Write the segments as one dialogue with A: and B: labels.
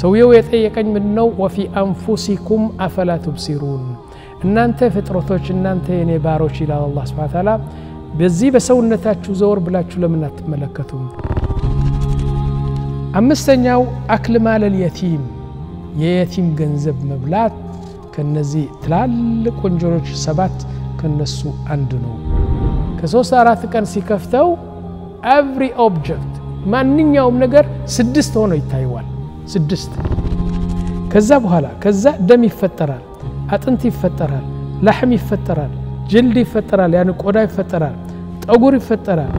A: ሰውየው የጠየቀኝ ምንድን ነው? ወፊ አንፉሲኩም አፈላ ቱብሲሩን እናንተ ፍጥረቶች፣ እናንተ የኔ ባሮች ይላል አላ ሱብሓነሁ ታላ በዚህ በሰውነታችሁ ዘወር ብላችሁ ለምን አትመለከቱም? አምስተኛው አክል ማለል የቲም የየቲም ገንዘብ መብላት ከነዚህ ትላልቅ ወንጀሎች ሰባት ከነሱ አንድ ነው። ከሶስት አራት ቀን ሲከፍተው ኤቭሪ ኦብጀክት ማንኛውም ነገር ስድስት ሆኖ ይታይዋል። ስድስት ከዛ በኋላ ከዛ ደም ይፈጠራል፣ አጥንት ይፈጠራል፣ ላሕም ይፈጠራል፣ ጅልድ ይፈጠራል፣ ያን ቆዳ ይፈጠራል፣ ጠጉር ይፈጠራል።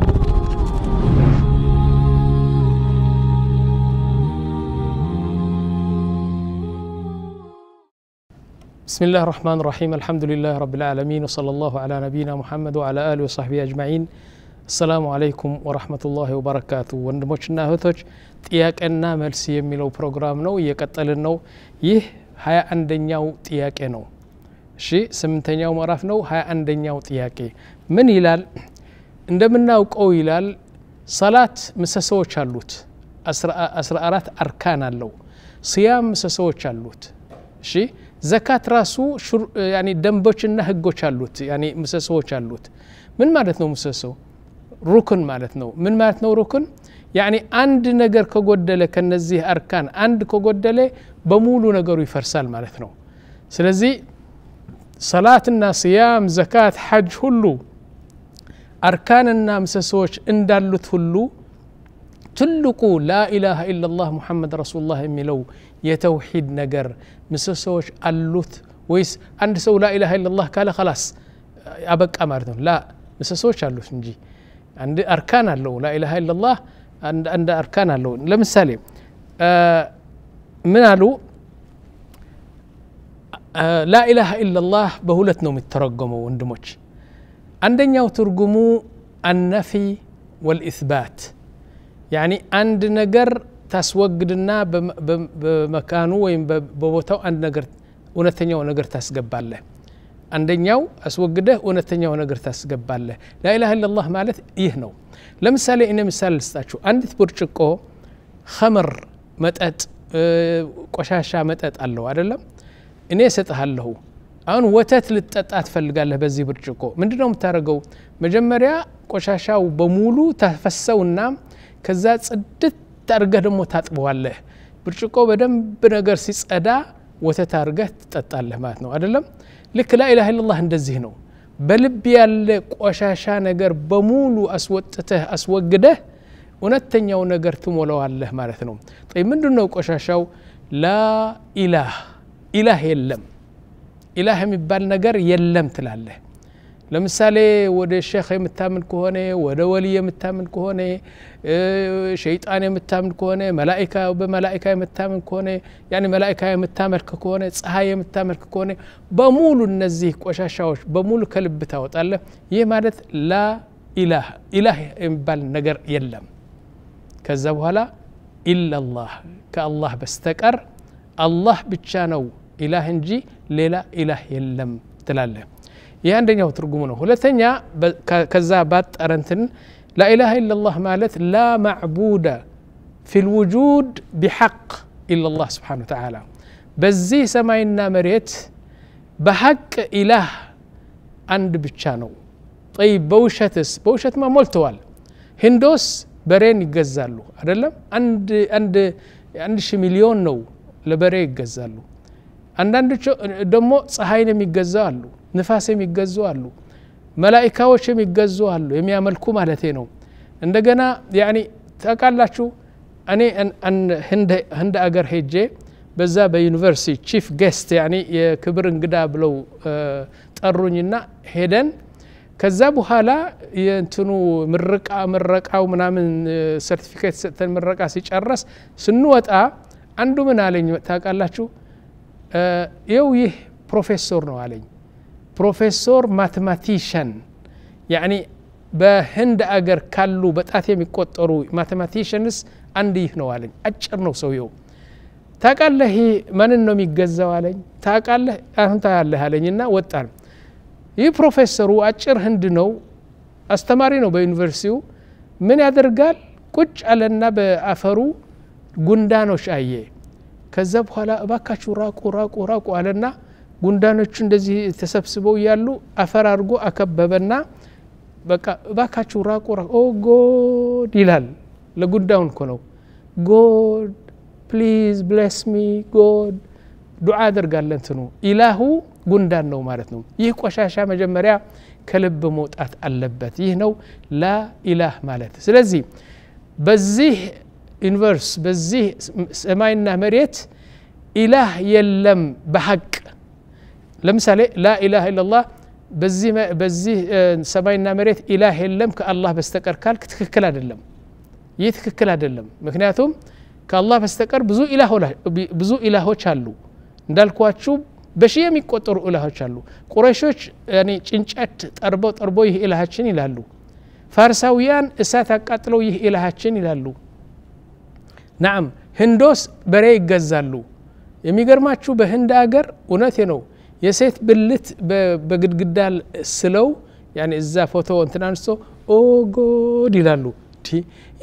A: بسم الله الرحمن الرحيم الحمد لله رب العالمين وصلى الله على نبينا محمد وعلى آله وصحبه أجمعين ሰላሙ አለይኩም ወረህመቱላሂ ወበረካቱ ወንድሞችና እህቶች ጥያቄና መልስ የሚለው ፕሮግራም ነው እየቀጠልን ነው ይህ ሀያ አንደኛው ጥያቄ ነው እሺ ስምንተኛው ምዕራፍ ነው ሀያ አንደኛው ጥያቄ ምን ይላል እንደምናውቀው ይላል ሰላት ምሰሶዎች አሉት አስራ አራት አርካን አለው ስያም ምሰሶዎች አሉት እሺ ዘካት ራሱ ደንቦችና ህጎች አሉት ምሰሶዎች አሉት ምን ማለት ነው ምሰሶ ሩክን ማለት ነው ምን ማለት ነው ሩክን ያኒ አንድ ነገር ከጎደለ ከነዚህ አርካን አንድ ከጎደለ በሙሉ ነገሩ ይፈርሳል ማለት ነው ስለዚህ ሰላትና ስያም ዘካት ሐጅ ሁሉ አርካንና ምሰሶዎች እንዳሉት ሁሉ ትልቁ ላኢላሃ ኢላላህ ሙሐመድ ረሱሉላህ የሚለው የተውሂድ ነገር ምሰሶዎች አሉት ወይስ አንድ ሰው ላኢላሃ ኢላላህ ካለ ከላስ አበቃ ማለት ነው ላ ምሰሶዎች አሉት እንጂ እርካን አለው ላኢላሃ ኢላላህ አንድ እርካን አለው ለምሳሌ ምን አሉ ላኢላሃ ኢላላህ በሁለት ነው የሚተረጎመው ወንድሞች አንደኛው ትርጉሙ አነፊ ወልኢስባት ያኒ አንድ ነገር ታስወግድና በመካኑ ወይም በቦታው አንድ ነገር እውነተኛው ነገር ታስገባለህ አንደኛው አስወግደህ እውነተኛው ነገር ታስገባለህ ላኢላህ ኢላላህ ማለት ይህ ነው ለምሳሌ እኔ ምሳሌ ልስጣችሁ አንዲት ብርጭቆ ኸምር መጠጥ ቆሻሻ መጠጥ አለው አይደለም እኔ እሰጥሃለሁ አሁን ወተት ልጠጣ ትፈልጋለህ በዚህ ብርጭቆ ምንድ ነው የምታደርገው መጀመሪያ ቆሻሻው በሙሉ ተፈሰውና ከዛ ጽድት አድርገህ ደግሞ ታጥበዋለህ ብርጭቆ በደንብ ነገር ሲጸዳ وتتارجت تتطلع ما تنو أدلم لك لا إله إلا الله ندزهنو بلب يالك وشاشا نقر بمولو أسوتته أسوقده ونتنيا ونقر تمولو الله مارثنو طيب من دون نوك لا إله إله يلم إله مبال نقر يلم تلاله ለምሳሌ ወደ ሼክ የምታምን ከሆነ ወደ ወልይ የምታምን ከሆነ ሸይጣን የምታምን ከሆነ መላኢካ በመላኢካ የምታምን ከሆነ ያኔ መላኢካ የምታመልክ ከሆነ ፀሐይ የምታመልክ ከሆነ በሙሉ እነዚህ ቆሻሻዎች በሙሉ ከልብ ታወጣለ ይህ ማለት ላ ኢላህ ኢላህ የሚባል ነገር የለም ከዛ በኋላ ኢላላህ ከአላህ በስተቀር አላህ ብቻ ነው ኢላህ እንጂ ሌላ ኢላህ የለም ትላለህ يعني ترجمونه ولثنيا كذابات أرنتن لا إله إلا الله مالت لا معبود في الوجود بحق إلا الله سبحانه وتعالى بزي سماينا مريت بحق إله عند بتشانو طيب بوشتس بوشت ما مولتوال هندوس برين يجزالو أدلم عند عند عند شي مليون نو لبري يجزالو عند عند دمو صهاينة جزالو ንፋስ የሚገዙ አሉ መላይካዎች የሚገዙ አሉ የሚያመልኩ ማለቴ ነው እንደገና ያኒ ታውቃላችሁ እኔ ህንድ አገር ሄጄ በዛ በዩኒቨርሲቲ ቺፍ ጌስት ያኒ የክብር እንግዳ ብለው ጠሩኝና ሄደን ከዛ በኋላ የእንትኑ ምርቃ ምረቃው ምናምን ሰርቲፊኬት ሰጥተን ምረቃ ሲጨረስ ስንወጣ አንዱ ምን አለኝ ታውቃላችሁ የው ይህ ፕሮፌሰር ነው አለኝ ፕሮፌሰር ማቴማቲሽን ያኒ በህንድ አገር ካሉ በጣት የሚቆጠሩ ማቴማቲሽንስ አንድ ይህ ነው አለኝ። አጭር ነው ሰውየው። ታቃለህ ማንን ነው የሚገዛው አለኝ። ታቃለህ አሁን ታያለህ አለኝ እና ይህ ፕሮፌሰሩ አጭር ህንድ ነው፣ አስተማሪ ነው በዩኒቨርሲቲው። ምን ያደርጋል? ቁጭ አለና በአፈሩ ጉንዳኖች አየ። ከዛ በኋላ እባካችሁ ራቁ ራቁ ራቁ አለና ጉንዳኖቹ እንደዚህ ተሰብስበው እያሉ አፈር አድርጎ አከበበና በቃ እባካችሁ ራቁ ራ ጎድ ይላል ለጉዳዩን እኮ ነው ጎድ ፕሊዝ ብለስ ሚ ጎድ ዱዓ አድርጋለን እንትኑ ኢላሁ ጉንዳን ነው ማለት ነው ይህ ቆሻሻ መጀመሪያ ከልብ መውጣት አለበት ይህ ነው ላ ኢላህ ማለት ስለዚህ በዚህ ዩኒቨርስ በዚህ ሰማይና መሬት ኢላህ የለም በሀቅ ለምሳሌ ላኢላህ ኢላላህ በዚህ በዚህ ሰማይና መሬት ኢላህ የለም ከአላህ በስተቀር ካልክ ትክክል አይደለም ይህ ትክክል አይደለም ምክንያቱም ከአላህ በስተቀር ብዙ ኢላሆች አሉ እንዳልኳችሁ በሺህ የሚቆጠሩ ኢላሆች አሉ ቁረሾች ጭንጨት ጠርበው ጠርበው ይህ ኢላሃችን ይላሉ ፋርሳውያን እሳት አቃጥለው ይህ ኢላሃችን ይላሉ ናም ህንዶስ በሬ ይገዛሉ የሚገርማችሁ በህንድ አገር እውነቴ ነው የሴት ብልት በግድግዳ ስለው ያኔ እዛ ፎቶ እንትን አንስቶ ኦጎድ ይላሉ።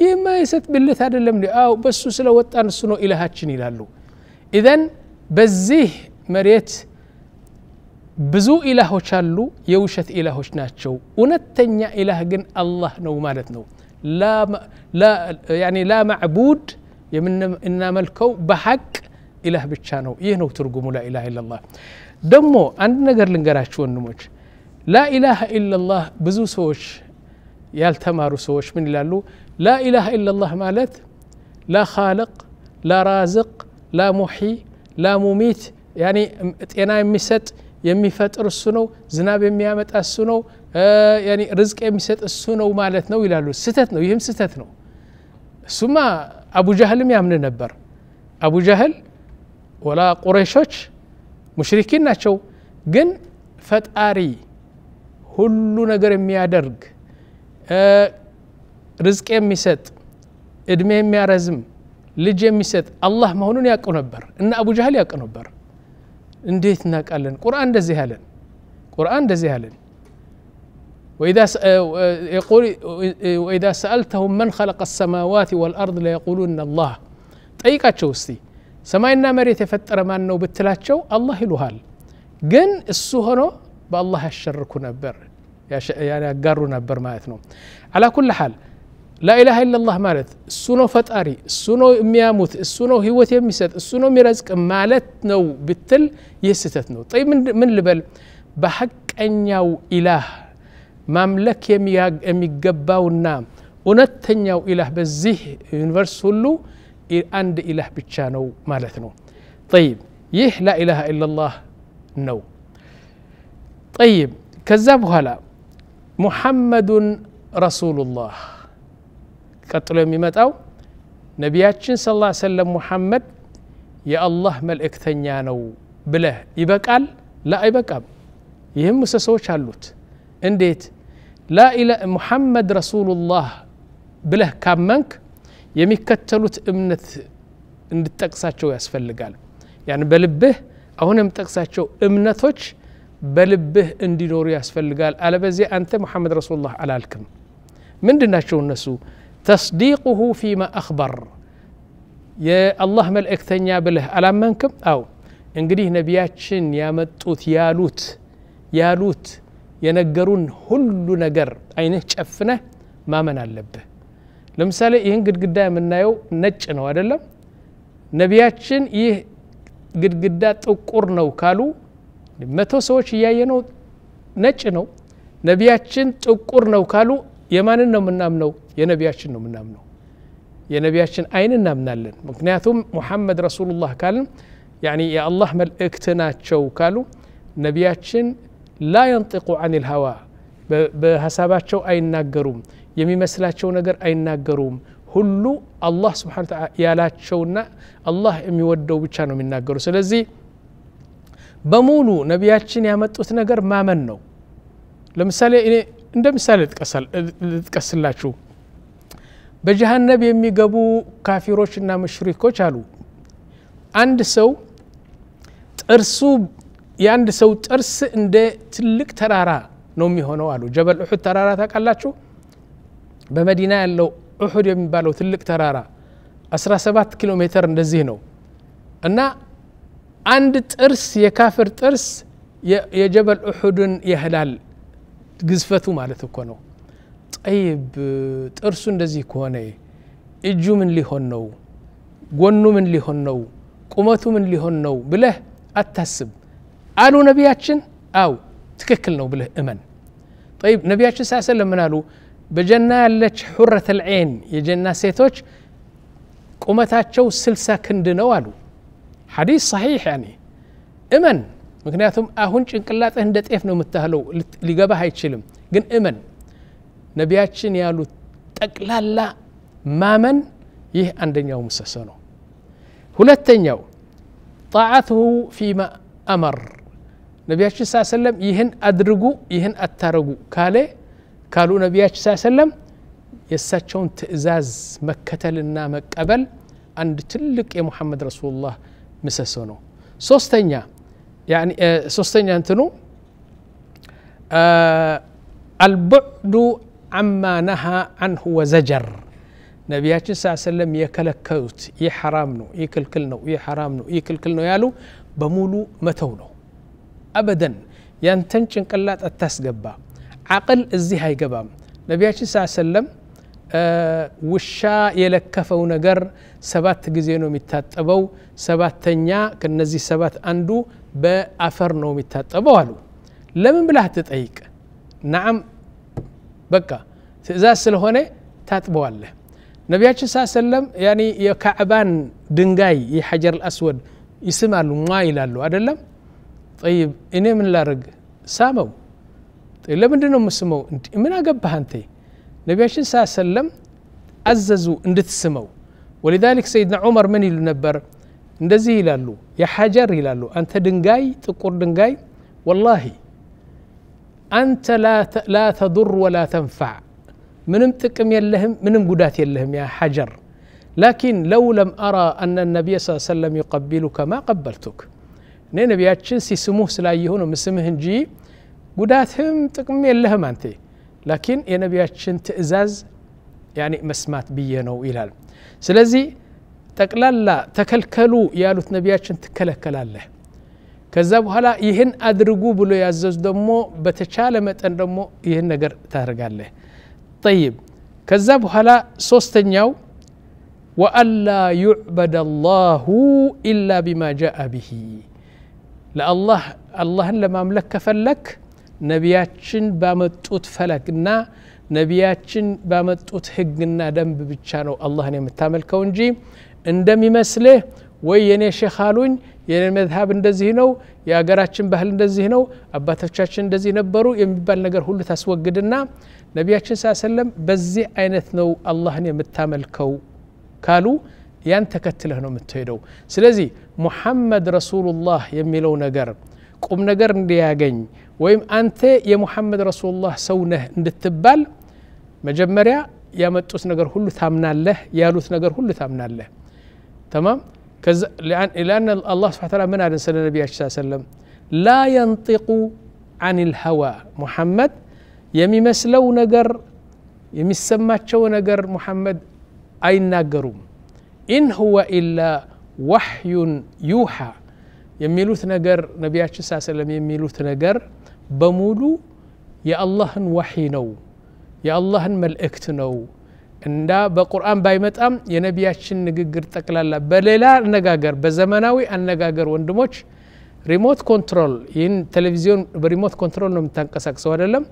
A: ይህማ የሴት ብልት አይደለም፣ አው በሱ ስለ ወጣን እሱ ነው ኢላሃችን ይላሉ። ኢዘን በዚህ መሬት ብዙ ኢላሆች አሉ፣ የውሸት ኢላሆች ናቸው። እውነተኛ ኢላህ ግን አላህ ነው ማለት ነው። ላ ማዕቡድ የምናመልከው በሐቅ ኢላህ ብቻ ነው። ይህ ነው ትርጉሙ ላ ኢላሃ ኢለላህ። دمو عند نجر لنجراش ونموش لا إله إلا الله بزو سوش يالتمارو سوش من لالو لا إله إلا الله مالت لا خالق لا رازق لا محي لا مميت يعني أنا مسات يمي فتر السنو زناب يميامت السنو آه يعني رزق يمسات السنو مالتنا ويلالو ستتنا ويهم ستتنا سما أبو جهل ميامن نبر أبو جهل ولا قريشوش مشركين ناتشو جن فتاري هلو نجر ميادرج رزق ميسات ادمي ميارزم لجي ميسات الله ما هونون ياكو نبر ان ابو جهل ياكو نبر انديت ناك قالن قران دزي هالن قران دزي هالن وإذا يقول وإذا سألتهم من خلق السماوات والأرض ليقولون الله تأيكا تشوستي سماينا مريت يفتر ما نو بتلاتشو الله يلوهال جن السهنو بالله كنا بر يا ش... يعني قارو نبر ما اثنو على كل حال لا اله الا الله مالت السنو فتاري السنو مياموت السنو هيوت يمسد السنو ميرزق مالت نو بتل يستت نو طيب من من لبل بحق انياو اله مملك يمي يمي قباو النام ونتنياو اله بزيه يونيفرس كله አንድ ኢላህ ብቻ ነው ማለት ነው ጠይብ ይህ ላኢላሃ ኢላላህ ነው ጠይብ ከዛ በኋላ ሙሐመዱን ረሱሉላህ ቀጥሎ የሚመጣው ነቢያችን ስ ላ ሰለም ሙሐመድ የአላህ መልእክተኛ ነው ብለህ ይበቃል ላ አይበቃም ይህም ምሰሶዎች አሉት እንዴት ሙሐመድ ረሱሉላህ ብለህ ካመንክ የሚከተሉት እምነት እንድጠቅሳቸው ያስፈልጋል ያን በልብህ አሁን የምጠቅሳቸው እምነቶች በልብህ እንዲኖሩ ያስፈልጋል አለበዚያ አንተ ሙሐመድ ረሱሉላህ አላልክም ምንድን ናቸው እነሱ ተስዲቁሁ ፊማ አክበር የአላህ መልእክተኛ ብለህ አላመንክም አው እንግዲህ ነቢያችን ያመጡት ያሉት ያሉት የነገሩን ሁሉ ነገር አይንህ ጨፍነህ ማመን አለብህ ለምሳሌ ይህን ግድግዳ የምናየው ነጭ ነው አይደለም ነቢያችን ይህ ግድግዳ ጥቁር ነው ካሉ መቶ ሰዎች እያየ ነው ነጭ ነው ነቢያችን ጥቁር ነው ካሉ የማንን ነው የምናምነው የነቢያችን ነው የምናምነው የነቢያችን አይን እናምናለን ምክንያቱም ሙሐመድ ረሱሉላህ ካልን ያኒ የአላህ መልእክት ናቸው ካሉ ነቢያችን ላ የንጢቁ አን ልሀዋ በሀሳባቸው አይናገሩም የሚመስላቸው ነገር አይናገሩም ሁሉ አላህ ስብሓን ተላ ያላቸውና አላህ የሚወደው ብቻ ነው የሚናገሩ ስለዚህ በሙሉ ነቢያችን ያመጡት ነገር ማመን ነው ለምሳሌ እኔ እንደ ምሳሌ ልጥቀስላችሁ በጀሃነብ የሚገቡ ካፊሮችና ሙሽሪኮች አሉ አንድ ሰው ጥርሱ የአንድ ሰው ጥርስ እንደ ትልቅ ተራራ ነው የሚሆነው አሉ ጀበል ኡሑድ ተራራ ታውቃላችሁ በመዲና ያለው ኡሑድ የሚባለው ትልቅ ተራራ 17 ኪሎ ሜትር እንደዚህ ነው እና አንድ ጥርስ የካፍር ጥርስ የጀበል ኡሑድን ያህላል ግዝፈቱ ማለት እኮ ነው ጠይብ ጥርሱ እንደዚህ ከሆነ እጁ ምን ሊሆን ነው ጎኑ ምን ሊሆን ነው ቁመቱ ምን ሊሆን ነው ብለህ አታስብ አሉ ነቢያችን አው ትክክል ነው ብለህ እመን ጠይብ ነቢያችን ሳሰለም ምን አሉ بجنا لك حرة العين يجنا سيتوج قمتها سلسة كند نوالو حديث صحيح يعني إمن مكنياتهم أهون شنكلات عند إفنو متهلو لقبها هاي تشلم قن إمن نبياتشن يالو تقلا لا ما من يه عندن يوم السسنو هلتن يوم طاعته فيما أمر نبياتشن صلى الله يهن أدرقو يهن أترقو كالي قالوا نبياتش صلى الله عليه وسلم يساتشون تئزاز مكتل النام قبل عند تلك يا محمد رسول الله مسسونو سوستنيا يعني سوستنيا انتنو آه البعد عما نهى عنه وزجر نبياتش صلى الله عليه وسلم يكلكوت يحرامنو يكلكلنو يحرامنو يكلكلنو يالو بمولو متونو ابدا ينتنشن قلات التاس عقل الزهاي قبام نبي صلى الله عليه وسلم وشا يلكفو نجر سبات جزينو ميتات أبو سبات تنيا كنزي سبات أندو بأفر نو ميتات أبو هلو لمن بلا تتأيك نعم بكا تزاس هنا تاتبو الله نبي صلى الله عليه يعني يا كعبان دنجاي يا حجر الأسود يسمع له ما يلالو أدلم طيب إني من لارق سامو إلا من دونهم سمو أنت من أجبها أنت النبي عليه الصلاة والسلام عززوا أن تسمو ولذلك سيدنا عمر من اللي نبر يا حجر إلى له أنت دنجاي تقر دنجاي والله أنت لا لا تضر ولا تنفع من امتكم يلهم من امقدات يلهم يا حجر لكن لو لم أرى أن النبي صلى الله عليه وسلم يقبلك ما قبلتك نبي نبيات شنسي سموه سلايهون ومسمهن جيب هم تقم يلهم أنت لكن يا نبي أنت إزاز يعني مسمات بيانو إلى سلزي تقلال لا تكلكلو يا لوت نبي أنت تكلكل الله كذا هلا يهن أدرجو بلو يعزز دمو بتشال متن دمو يهن نجر تهرج الله طيب كذا بحالا سوستنياو وألا يعبد الله إلا بما جاء به لا الله الله لما ملك فلك ነቢያችን ባመጡት ፈለግና ነቢያችን ባመጡት ህግና ደንብ ብቻ ነው አላህን የምታመልከው እንጂ እንደሚመስልህ ወይ የኔ ሼክ አሉኝ የኔ መዝሀብ እንደዚህ ነው የሀገራችን ባህል እንደዚህ ነው አባቶቻችን እንደዚህ ነበሩ የሚባል ነገር ሁሉ ታስወግድና ነቢያችን ሳ ሰለም በዚህ አይነት ነው አላህን የምታመልከው ካሉ ያን ተከትለህ ነው የምትሄደው ስለዚህ ሙሐመድ ረሱሉላህ የሚለው ነገር ቁም ነገር እንዲያገኝ ወይም አንተ የሙሐመድ ረሱሉላህ ሰው ነህ እንድትባል መጀመሪያ ያመጡት ነገር ሁሉ ታምናለህ ያሉት ነገር ሁሉ ታምናለህ ተማም لأن الله سبحانه وتعالى من أدن النبي صلى الله عليه وسلم لا ينطق عن الهوى محمد يمي مسلو نجر يمي سماتشو نجر محمد أين ناقروم إن هو إلا وحي يوحى يميلوت نجر نبي صلى الله عليه وسلم نجر በሙሉ የአላህን ወሒ ነው የአላህን መልእክት ነው እንዳ በቁርአን ባይመጣም የነቢያችን ንግግር ጠቅላላ በሌላ አነጋገር በዘመናዊ አነጋገር ወንድሞች ሪሞት ኮንትሮል ይህን ቴሌቪዚዮን በሪሞት ኮንትሮል ነው የምታንቀሳቅሰው አይደለም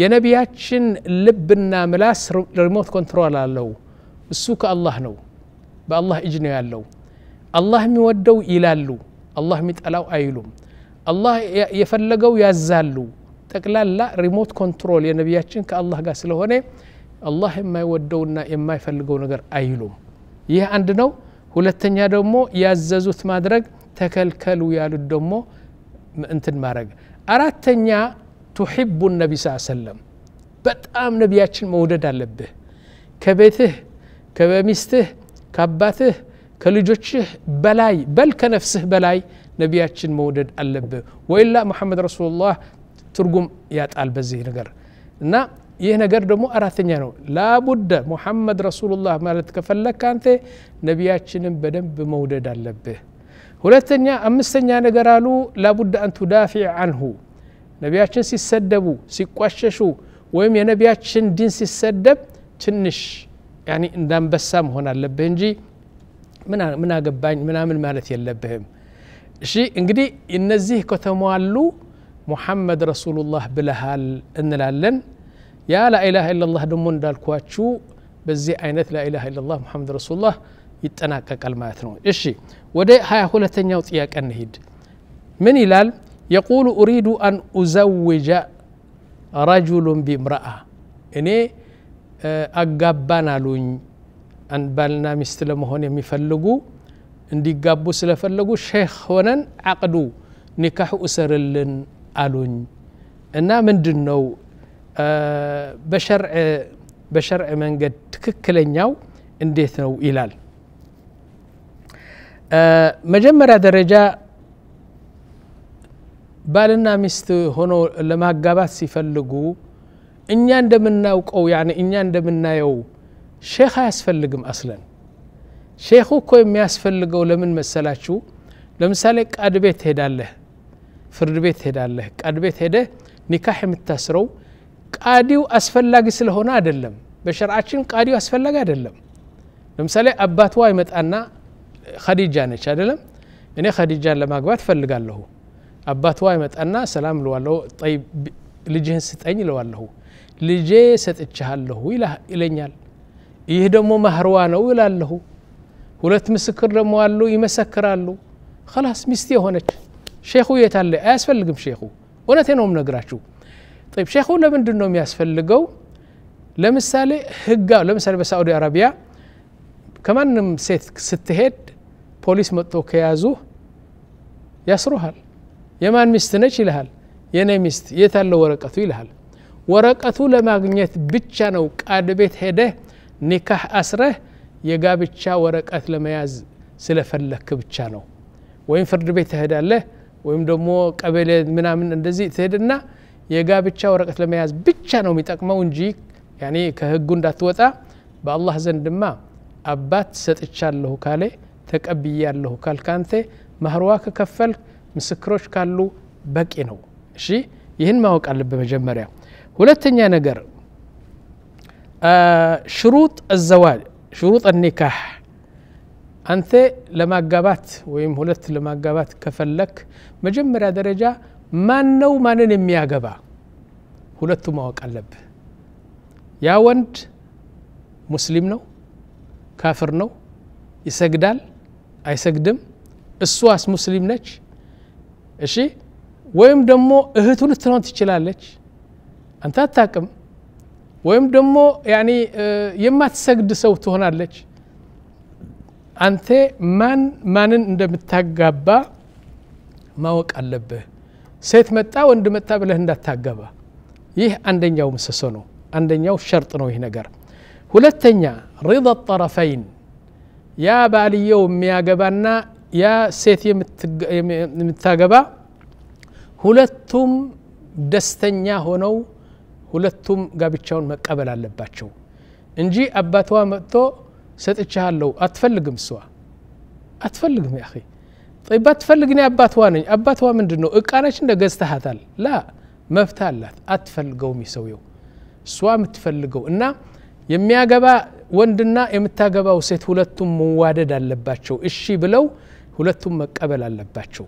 A: የነቢያችን ልብና ምላስ ሪሞት ኮንትሮል አለው እሱ ከአላህ ነው በአላህ እጅ ነው ያለው አላህ የሚወደው ይላሉ አላህ የሚጠላው አይሉም አላህ የፈለገው ያዛሉ ጠቅላላ ሪሞት ኮንትሮል የነቢያችን ከአላህ ጋር ስለሆነ አላህ የማይወደውና የማይፈልገው ነገር አይሉም ይህ አንድ ነው ሁለተኛ ደግሞ ያዘዙት ማድረግ ተከልከሉ ያሉት ደግሞ እንትን ማድረግ አራተኛ ቱሒቡ ነቢ ስ ሰለም በጣም ነቢያችን መውደድ አለብህ ከቤትህ ከበሚስትህ ከአባትህ كالجوشي بلاي بل كنفسه بلاي نبياتش مودد اللب وإلا محمد رسول الله ترقم يات البزي نقر نا يهنا قرد مو أراثنيا لابد محمد رسول الله مالت كفل لك أنت نبياتش بدم بمودد اللب هلتنيا أمستنيا نقرالو لابد أن تدافع عنه نبياتش سيسدبو سيقوششو ويم يا نبياتش دين سدب تنش يعني اندام بسام هنا اللبنجي ምን ምን አገባኝ ምናምን ማለት የለብህም እሺ እንግዲህ እነዚህ ከተሟሉ ሙሐመድ ረሱሉላህ ብለሃል እንላለን ያ ላኢላሃ ኢላላህ ደግሞ እንዳልኳችሁ በዚህ አይነት ላኢላሃ ኢላላህ ሙሐመድ ረሱሉላህ ይጠናቀቃል ማለት ነው እሺ ወደ ሀያ ሁለተኛው ጥያቄ እንሂድ ምን ይላል የቁሉ ኡሪዱ አን ኡዘውጀ ረጁሉን ቢምረአ እኔ አጋባን አሉኝ አንድ ባልና ሚስት ለመሆን የሚፈልጉ እንዲጋቡ ስለፈለጉ ሼክ ሆነን አቅዱ ኒካህ እሰርልን አሉኝ እና ምንድን ነው በሸርዕ መንገድ ትክክለኛው እንዴት ነው ይላል። መጀመሪያ ደረጃ ባልና ሚስት ሆኖ ለማጋባት ሲፈልጉ እኛ እንደምናውቀው ያኔ እኛ እንደምናየው ሼክ አያስፈልግም አስለን ሼኹ እኮ የሚያስፈልገው ለምን መሰላችሁ ለምሳሌ ቃድ ቤት ሄዳለህ ፍርድ ቤት ሄዳለህ ቃድ ቤት ሄደህ ኒካህ የምታስረው ቃዲው አስፈላጊ ስለሆነ አይደለም በሸርዓችን ቃዲው አስፈላጊ አይደለም ለምሳሌ አባትዋ ይመጣና ኸዲጃ ነች አይደለም እኔ ኸዲጃን ለማግባት ፈልጋለሁ አባትዋ ይመጣና ሰላም ልዋለሁ ጠይ ልጅህን ስጠኝ ልዋለሁ ልጄ ሰጥችሃለሁ ይለኛል ይህ ደግሞ ማህርዋ ነው ይላለሁ ሁለት ምስክር ደግሞ አሉ ይመሰክራሉ ከላስ ሚስቴ የሆነች ሼኹ የት አለ አያስፈልግም ሼኹ እውነቴ ነው ነግራችሁ ጠይብ ሼኹ ለምንድን ነው የሚያስፈልገው ለምሳሌ ህጋ ለምሳሌ በሳዑዲ አረቢያ ከማንም ሴት ስትሄድ ፖሊስ መጥቶ ከያዙ ያስሩሃል የማን ሚስት ነች ይልሃል የኔ ሚስት የት አለ ወረቀቱ ይልሃል ወረቀቱ ለማግኘት ብቻ ነው ቃድ ቤት ሄደህ ኒካህ አስረህ የጋብቻ ወረቀት ለመያዝ ስለፈለክ ብቻ ነው ወይም ፍርድ ቤት ትሄዳለህ ወይም ደግሞ ቀበሌ ምናምን እንደዚህ ትሄድና የጋብቻ ወረቀት ለመያዝ ብቻ ነው የሚጠቅመው እንጂ ያኔ ከህጉ እንዳትወጣ በአላህ ዘንድማ አባት ሰጥቻለሁ ካለ ተቀብያለሁ ካልካንተ ማህርዋ ከከፈል ምስክሮች ካሉ በቂ ነው እሺ ይህን ማወቅ አለብህ መጀመሪያ ሁለተኛ ነገር آه شروط الزواج شروط النكاح አንተ ለማጋባት ወይም ሁለት ለማጋባት ከፈለክ መጀመሪያ ደረጃ ማን ነው ማንን የሚያገባ ሁለቱ ማወቅ አለብህ ያ ወንድ ሙስሊም ነው ካፍር ነው ይሰግዳል አይሰግድም እሷስ ሙስሊም ነች እሺ ወይም ደግሞ እህቱ ልትሆን ትችላለች አንተ አታቅም ወይም ደግሞ ያኒ የማትሰግድ ሰው ትሆናለች አንተ ማን ማንን እንደምታጋባ ማወቅ አለብህ ሴት መጣ ወንድ መጣ ብለህ እንዳታጋባ ይህ አንደኛው ምሰሶ ነው አንደኛው ሸርጥ ነው ይህ ነገር ሁለተኛ ሪض ጠረፈይን ያ ባልየው የሚያገባና ያ ሴት የምታገባ ሁለቱም ደስተኛ ሆነው ሁለቱም ጋብቻውን መቀበል አለባቸው እንጂ አባቷ መጥቶ ሰጥቻለሁ አትፈልግም እሷ አትፈልግም ያ ባትፈልግ እኔ አባትዋ ነኝ አባትዋ ምንድን ነው እቃነች እንደ ገዝተሃታል ላ መብት አላት አትፈልገውም ይሰውየው እሷ የምትፈልገው እና የሚያገባ ወንድና የምታገባው ሴት ሁለቱም መዋደድ አለባቸው እሺ ብለው ሁለቱም መቀበል አለባቸው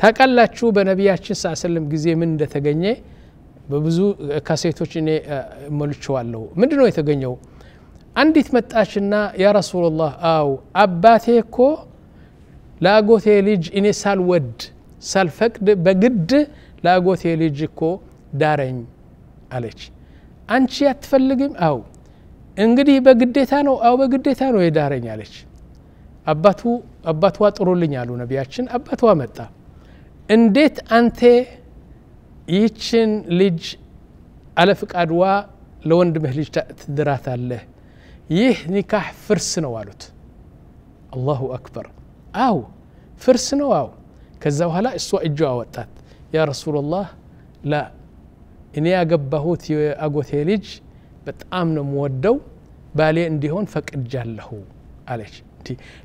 A: ታቃላችሁ በነቢያችን ስ ስለም ጊዜ ምን እንደተገኘ በብዙ ካሴቶች እኔ መልቼዋለሁ። ምንድ ነው የተገኘው? አንዲት መጣችና ያ ረሱሉላህ፣ አው አባቴ እኮ ለአጎቴ ልጅ እኔ ሳልወድ ሳልፈቅድ በግድ ለአጎቴ ልጅ እኮ ዳረኝ አለች። አንቺ አትፈልግም? አው እንግዲህ በግዴታ ነው። አው በግዴታ ነው የዳረኝ አለች። አባቱ አባቷ ጥሩልኝ አሉ ነቢያችን። አባቷ መጣ። እንዴት አንቴ ይችን ልጅ አለ ፍቃድዋ ለወንድምህ ልጅ ትድራታለህ ይህ ኒካህ ፍርስ ነው አሉት አላሁ አክበር አው ፍርስ ነው አው ከዛ በኋላ እሷ እጇ አወጣት ያ ረሱላላህ ላ እኔ ያገባሁት የአጎቴ ልጅ በጣም ነው የምወደው ባሌ እንዲሆን ፈቅጃለሁ አለች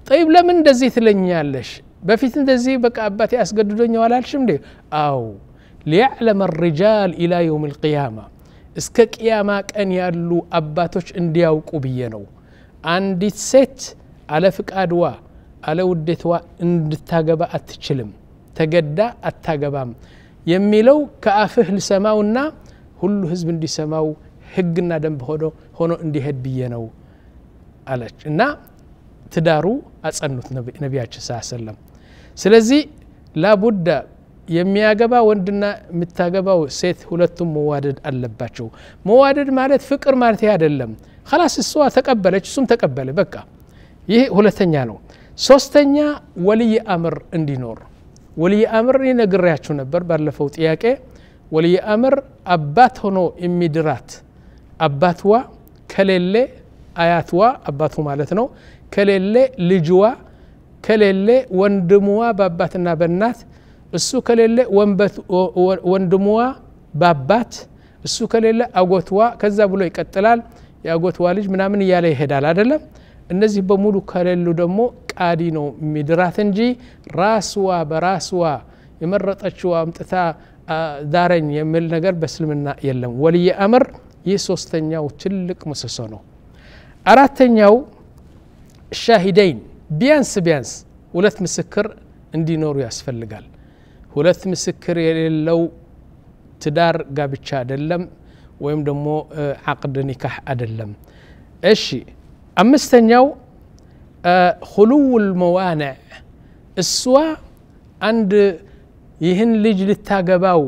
A: ጠይብ ለምን እንደዚህ ትለኛለሽ በፊት እንደዚህ በቃ አባቴ አስገድዶኛል አላልሽም እንዴ አው ሊያዕለመ ሪጃል ኢላ የውም ልቅያማ እስከ ቅያማ ቀን ያሉ አባቶች እንዲያውቁ ብዬ ነው አንዲት ሴት አለ ፍቃድዋ አለ ውዴትዋ እንድታገባ አትችልም ተገዳ አታገባም የሚለው ከአፍህ ልሰማውና ሁሉ ህዝብ እንዲሰማው ህግና ደንብ ሆኖ እንዲሄድ ብዬ ነው አለች እና ትዳሩ አጸኑት ነቢያችን ስ ሰለም ስለዚህ ላቡደ የሚያገባ ወንድና የምታገባው ሴት ሁለቱም መዋደድ አለባቸው። መዋደድ ማለት ፍቅር ማለት አይደለም። ከላስ እሷ ተቀበለች፣ እሱም ተቀበለ፣ በቃ ይህ ሁለተኛ ነው። ሶስተኛ ወልይ አምር እንዲኖር ወልይ አምር ነግሬያችሁ ነበር ባለፈው ጥያቄ። ወልይ አምር አባት ሆኖ የሚድራት አባትዋ ከሌለ አያትዋ አባቱ ማለት ነው ከሌለ ልጅዋ ከሌለ ወንድምዋ በአባትና በእናት እሱ ከሌለ ወንድሙዋ ባባት እሱ ከሌለ አጎትዋ ከዛ ብሎ ይቀጥላል የአጎትዋ ልጅ ምናምን እያለ ይሄዳል አደለም እነዚህ በሙሉ ከሌሉ ደግሞ ቃዲ ነው የሚድራት እንጂ ራስዋ በራስዋ የመረጠችዋ አምጥታ ዳረኝ የሚል ነገር በእስልምና የለም ወልየ አምር ይህ ሶስተኛው ትልቅ ምሰሶ ነው አራተኛው ሻሂደይን ቢያንስ ቢያንስ ሁለት ምስክር እንዲኖሩ ያስፈልጋል ሁለት ምስክር የሌለው ትዳር ጋብቻ አይደለም፣ ወይም ደግሞ ዓቅድ ኒካህ አይደለም። እሺ አምስተኛው ሁሉውል ልመዋንዕ እሷ አንድ ይህን ልጅ ልታገባው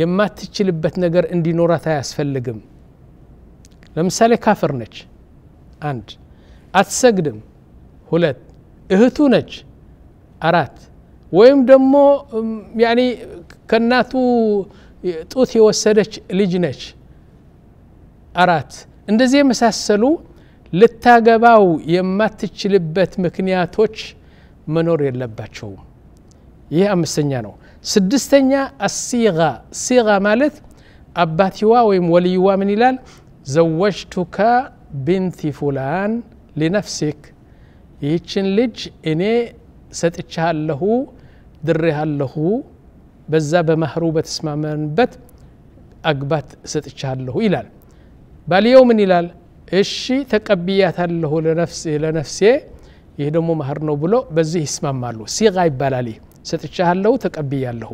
A: የማትችልበት ነገር እንዲኖራት አያስፈልግም። ለምሳሌ ካፍር ነች፣ አንድ አትሰግድም፣ ሁለት እህቱ ነች፣ አራት ወይም ደግሞ ያኒ ከእናቱ ጡት የወሰደች ልጅ ነች አራት እንደዚህ የመሳሰሉ ልታገባው የማትችልበት ምክንያቶች መኖር የለባቸውም ይህ አምስተኛ ነው ስድስተኛ አሲጋ ሲጋ ማለት አባትዋ ወይም ወልይዋ ምን ይላል ዘወጅቱከ ቢንቲ ፉላን ሊነፍሲክ ይህችን ልጅ እኔ ሰጥቻለሁ ድሬሃለሁ በዛ በማህሩ በተስማመንበት አግባት ሰጥቻለሁ ይላል ባልየው ምን ይላል እሺ ተቀብያታለሁ ለነፍሴ ይህ ደግሞ ማህር ነው ብሎ በዚህ ይስማማሉ ሲቃ ይባላል ይህ ሰጥቻለሁ ተቀብያለሁ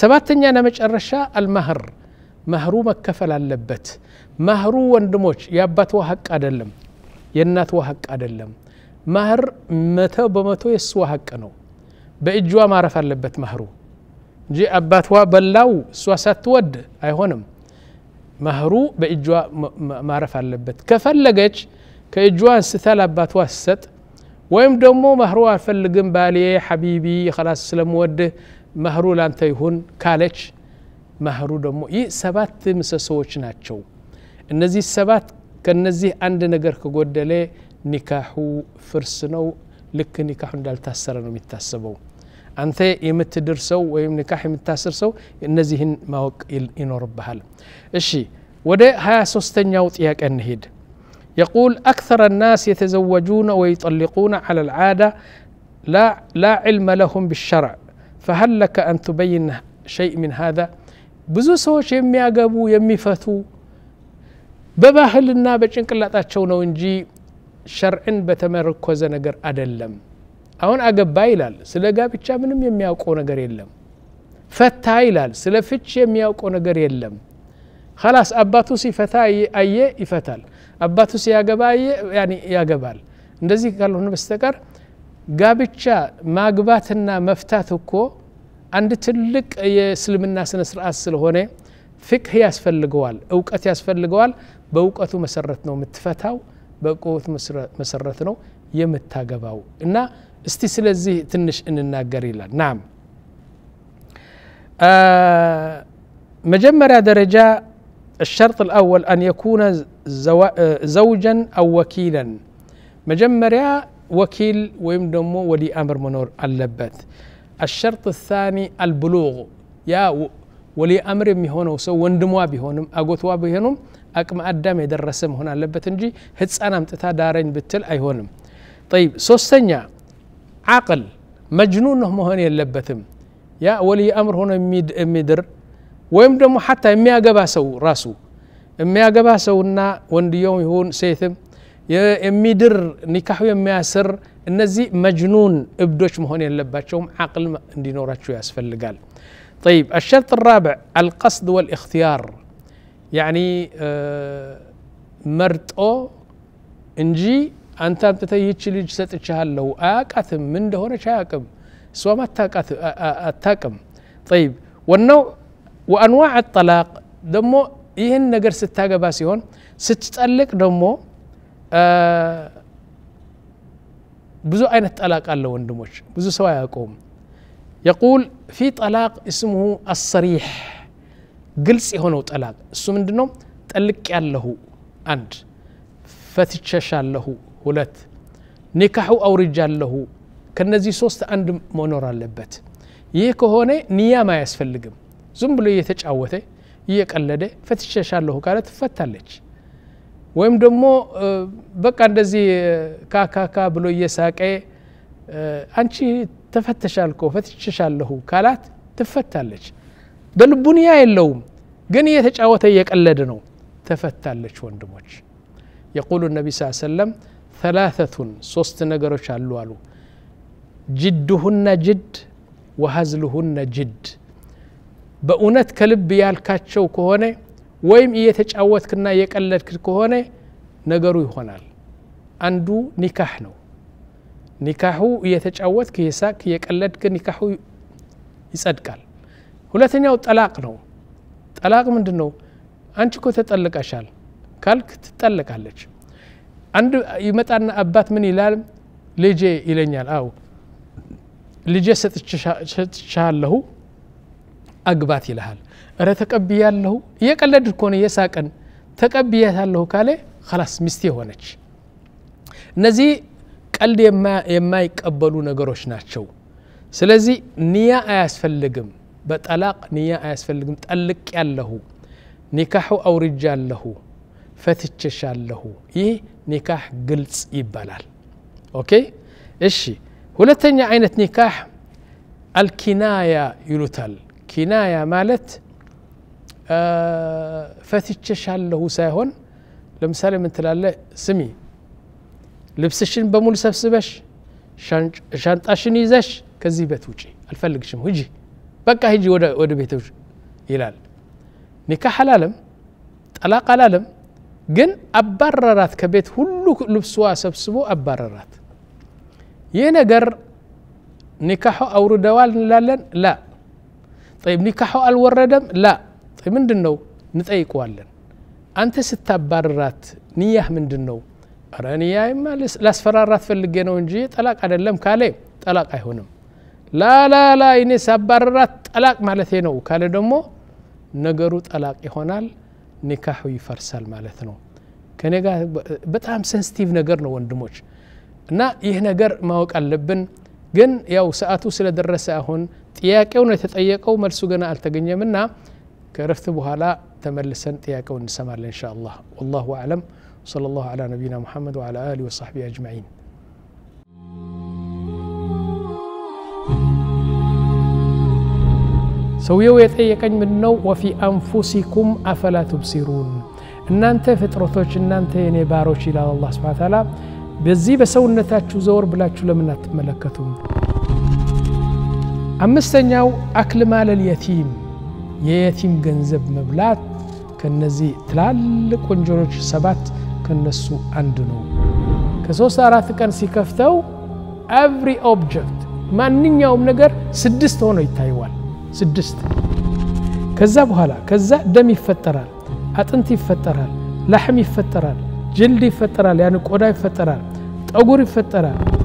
A: ሰባተኛና መጨረሻ አልማህር ማህሩ መከፈል አለበት ማህሩ ወንድሞች የአባትዋ ሀቅ አይደለም የእናትዋ ሀቅ አይደለም ማህር መቶ በመቶ የእስዋ ሀቅ ነው በእጇ ማረፍ አለበት መህሩ እንጂ አባቷ በላው እሷ ሳትወድ አይሆንም መህሩ በእጇ ማረፍ አለበት ከፈለገች ከእጇ አንስታ ለአባቷ ስሰጥ ወይም ደግሞ መህሩ አልፈልግም ባሌ ሐቢቢ ላስ ስለምወድህ መህሩ ላንተ ይሁን ካለች መህሩ ደግሞ ይህ ሰባት ምሰሶዎች ናቸው እነዚህ ሰባት ከነዚህ አንድ ነገር ከጎደለ ኒካሑ ፍርስ ነው ልክ ኒካሑ እንዳልታሰረ ነው የሚታሰበው أنت يمت درسو ويم نكاح متاسرسو نزهن ما هو ينور بحال إشي وده هيا سوستن يوت ياك أنهيد يقول أكثر الناس يتزوجون ويطلقون على العادة لا, لا علم لهم بالشرع فهل لك أن تبين شيء من هذا بزو سوش يمي أقابو يمي بباهل النابج إنك لا تاتشونا شرعن بتمركز نقر أدلم አሁን አገባ ይላል ስለ ጋብቻ ምንም የሚያውቀው ነገር የለም ፈታ ይላል ስለ ፍች የሚያውቀው ነገር የለም ከላስ አባቱ ሲፈታ አየ ይፈታል አባቱ ሲያገባ አየ ያገባል እንደዚህ ካልሆነ በስተቀር ጋብቻ ማግባትና መፍታት እኮ አንድ ትልቅ የእስልምና ስነ ስርዓት ስለሆነ ፍቅህ ያስፈልገዋል እውቀት ያስፈልገዋል በእውቀቱ መሰረት ነው የምትፈታው በእውቀቱ መሰረት ነው የምታገባው እና እስቲ ስለዚህ ትንሽ እንናገር ይላል ናም መጀመሪያ ደረጃ الشرط الأول أن يكون زو... زوجا أو وكيلا مجمريا وكيل ويم ولي أمر منور اللبت الشرط الثاني البلوغ يا ولي أمر ميهونو وسو وندموا بيهونم أقوثوا بيهونم أكما أدام يدرسهم هنا اللبت نجي هتس أنا متتا دارين بتل أيهونم طيب سوستنيا عقل مجنون هم هنا يلبثم يا ولي أمر هنا ميد ميدر ويمدم حتى مي أجبه سو راسو مي أجبه النا وندي يوم يهون سيثم يا ميدر نكاح يوم مي أسر النزي مجنون ابدوش مهون يلبثم عقل ما عندي أسفل قال طيب الشرط الرابع القصد والاختيار يعني آه، مرت او انجي أنت أنت تيجي لي جسات الشهاله وآكثم من دهون شاكم سوى ما تاكم طيب والنوع وأنواع الطلاق دمو يهن نقر ستاقة باسي هون ستتألك دمو آه بزو أين الطلاق قال لون دموش بزو سوى يقوم يقول في طلاق اسمه الصريح قلس هون هو اسم من دنو تألك قال له أنت فتشش له ሁለት ኒካሑ አውርጃ አለሁ ከነዚህ ሶስት አንድ መኖር አለበት ይህ ከሆነ ኒያም አያስፈልግም ዝም ብሎ እየተጫወተ እየቀለደ ፈትሸሻለሁ ካለ ትፈታለች ወይም ደግሞ በቃ እንደዚህ ካካካ ብሎ እየሳቀ አንቺ ተፈተሻልኮ ፈትሸሻለሁ ካላት ትፈታለች በልቡ ንያ የለውም ግን እየተጫወተ እየቀለደ ነው ተፈታለች ወንድሞች የቁሉ ነቢ ስ ሰለም ተላተቱን ሶስት ነገሮች አሉ አሉ ጅድሁነ ጅድ ወሀዝልሁነ ጅድ በእውነት ከልብ ያልካቸው ከሆነ ወይም እየተጫወትክና እየቀለድክ ከሆነ ነገሩ ይሆናል አንዱ ኒካህ ነው ኒካሁ እየተጫወትክ እየሳቅ እየቀለድክ ኒካሁ ይጸድቃል ሁለተኛው ጠላቅ ነው ጠላቅ ምንድን ነው አንቺ እኮ ተጠልቀሻል ካልክ ትጠልቃለች አንድ ይመጣና አባት ምን ይላል ልጄ ይለኛል አው ልጄ ሰጥቻለሁ አግባት ይልሃል እረ ተቀብያለሁ እየቀለድ ከሆነ እየሳቀን ተቀብያታለሁ ካለ ከላስ ሚስቴ ሆነች እነዚህ ቀልድ የማይቀበሉ ነገሮች ናቸው ስለዚህ ንያ አያስፈልግም በጠላቅ ንያ አያስፈልግም ጠልቅ ያለሁ ኒካሑ አውርጃ አለሁ ፈትቼሻለሁ ይህ ኒካህ ግልጽ ይባላል ኦኬ እሺ ሁለተኛ አይነት ኒካህ አልኪናያ ይሉታል ኪናያ ማለት ፈትቼሻለሁ ሳይሆን ለምሳሌ ምን ትላለ ስሚ ልብስሽን በሙሉ ሰብስበሽ ሻንጣሽን ይዘሽ ከዚህ ቤት ውጪ አልፈልግሽም ሂጂ በቃ ሂጂ ወደ ቤቶች ይላል ኒካህ አላለም ጠላቅ አላለም ግን አባረራት ከቤት ሁሉ ልብስዋ ሰብስቦ አባረራት ይህ ነገር ኒካሖ አውርደዋል እንላለን ላ ጠይብ ኒካሖ አልወረደም ላ ጠይብ ምንድን ነው እንጠይቀዋለን አንተ ስታባረራት ንያህ ምንድን ነው ረ ንያይማ ላስፈራራት ፈልጌ ነው እንጂ ጠላቅ አይደለም ካለ ጠላቅ አይሆንም ላላላ እኔ ሳባረራት ጠላቅ ማለት ነው ካለ ደግሞ ነገሩ ጠላቅ ይሆናል فرسال نكاحه يفرسال مالتنا كان يقول بتعم سنستيف نو وندموش نا إيه نجر ما هو قلبن جن يا وساعات وصل الدرس أهون تياك أو نتتأيك أو مرسو جنا التجني منا كرفت بها لا تملس تياك أو إن شاء الله والله أعلم صلى الله على نبينا محمد وعلى آله وصحبه أجمعين ሰውየው የጠየቀኝ ምንድን ነው? ወፊ አንፉሲኩም አፈላ ቱብሲሩን እናንተ ፍጥረቶች፣ እናንተ የኔ ባሮች ይላል አላህ ሱብሓነሁ ወተዓላ በዚህ በሰውነታችሁ ዘወር ብላችሁ ለምን አትመለከቱም? አምስተኛው አክል ማለል የቲም የየቲም ገንዘብ መብላት ከነዚህ ትላልቅ ወንጀሎች ሰባት ከነሱ አንድ ነው። ከሶስት አራት ቀን ሲከፍተው ኤቭሪ ኦብጀክት ማንኛውም ነገር ስድስት ሆኖ ይታይዋል። ስድስት ከዛ በኋላ ከዛ ደም ይፈጠራል አጥንት ይፈጠራል ላሕም ይፈጠራል ጅልድ ይፈጠራል ያን ቆዳ ይፈጠራል ጠጉር ይፈጠራል